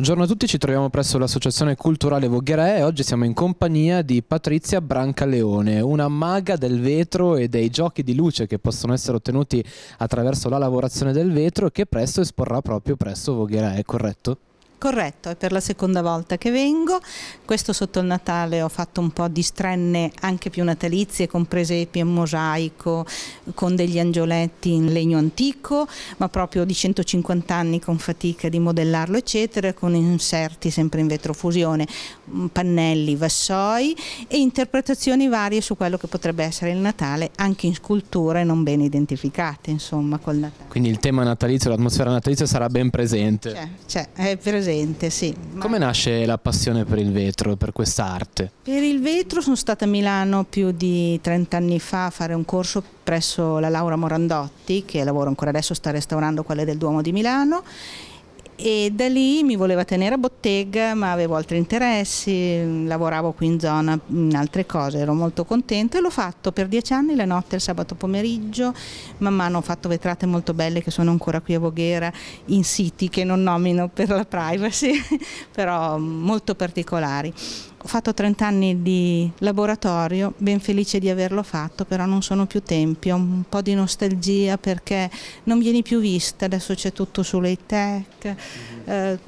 Buongiorno a tutti, ci troviamo presso l'Associazione Culturale Voghera e oggi siamo in compagnia di Patrizia Brancaleone, una maga del vetro e dei giochi di luce che possono essere ottenuti attraverso la lavorazione del vetro e che presto esporrà proprio presso Voghera, è corretto? Corretto, è per la seconda volta che vengo. Questo sotto il Natale ho fatto un po' di strenne anche più natalizie, con presepi in mosaico, con degli angioletti in legno antico, ma proprio di 150 anni con fatica di modellarlo, eccetera, con inserti sempre in vetrofusione, mm, pannelli, vassoi e interpretazioni varie su quello che potrebbe essere il Natale, anche in sculture non ben identificate, insomma, col Natale. Quindi il tema natalizio, l'atmosfera natalizia sarà ben presente. C'è, c'è, è presente presente, sì. Come nasce la passione per il vetro, per questa arte? Per il vetro sono stata a Milano più di 30 anni fa a fare un corso presso la Laura Morandotti, che lavora ancora adesso, sta restaurando quelle del Duomo di Milano e da lì mi voleva tenere a bottega ma avevo altri interessi, mm, lavoravo qui in zona in mm, altre cose, ero molto contento e l'ho fatto per dieci anni la notte, il sabato pomeriggio, man mano ho fatto vetrate molto belle che sono ancora qui a Voghera in siti che non nomino per la privacy, però molto particolari. Ho fatto 30 anni di laboratorio, ben felice di averlo fatto, però non sono più tempi, ho un po' di nostalgia perché non vieni più vista, adesso c'è tutto sulle tech, mm-hmm. eh,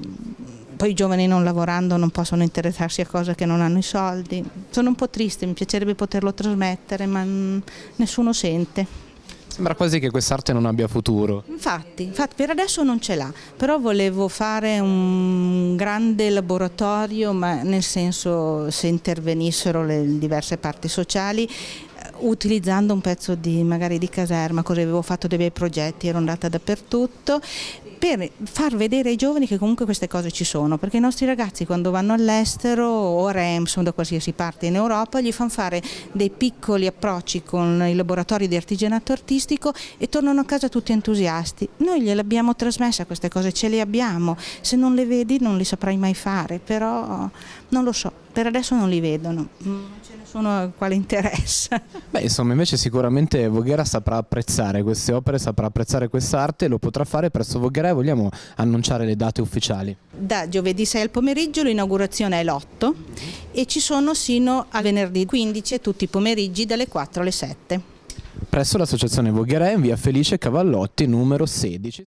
poi i giovani non lavorando non possono interessarsi a cose che non hanno i soldi. Sono un po' triste, mi piacerebbe poterlo trasmettere, ma nessuno sente. Sembra quasi che quest'arte non abbia futuro. Infatti, infatti, per adesso non ce l'ha, però volevo fare un grande laboratorio, ma nel senso se intervenissero le diverse parti sociali, eh, utilizzando un pezzo di, magari di caserma, così avevo fatto dei bei progetti, ero andata dappertutto, per far vedere ai giovani che comunque queste cose ci sono, perché i nostri ragazzi quando vanno all'estero o a Rems o da qualsiasi parte in Europa gli fanno fare dei piccoli approcci con i laboratori di artigianato artistico e tornano a casa tutti entusiasti. Noi gliele abbiamo trasmessa queste cose, ce le abbiamo, se non le vedi non le saprai mai fare, però non lo so, per adesso non li vedono. Non ce ne sono a quale interessa. Beh, insomma, invece sicuramente Voghera saprà apprezzare queste opere, saprà apprezzare quest'arte, e lo potrà fare presso Voghera vogliamo annunciare le date ufficiali? Da giovedì 6 al pomeriggio l'inaugurazione è l'8 e ci sono sino a venerdì 15 e tutti i pomeriggi dalle 4 alle 7. Presso l'associazione Vogherè in via Felice Cavallotti numero 16.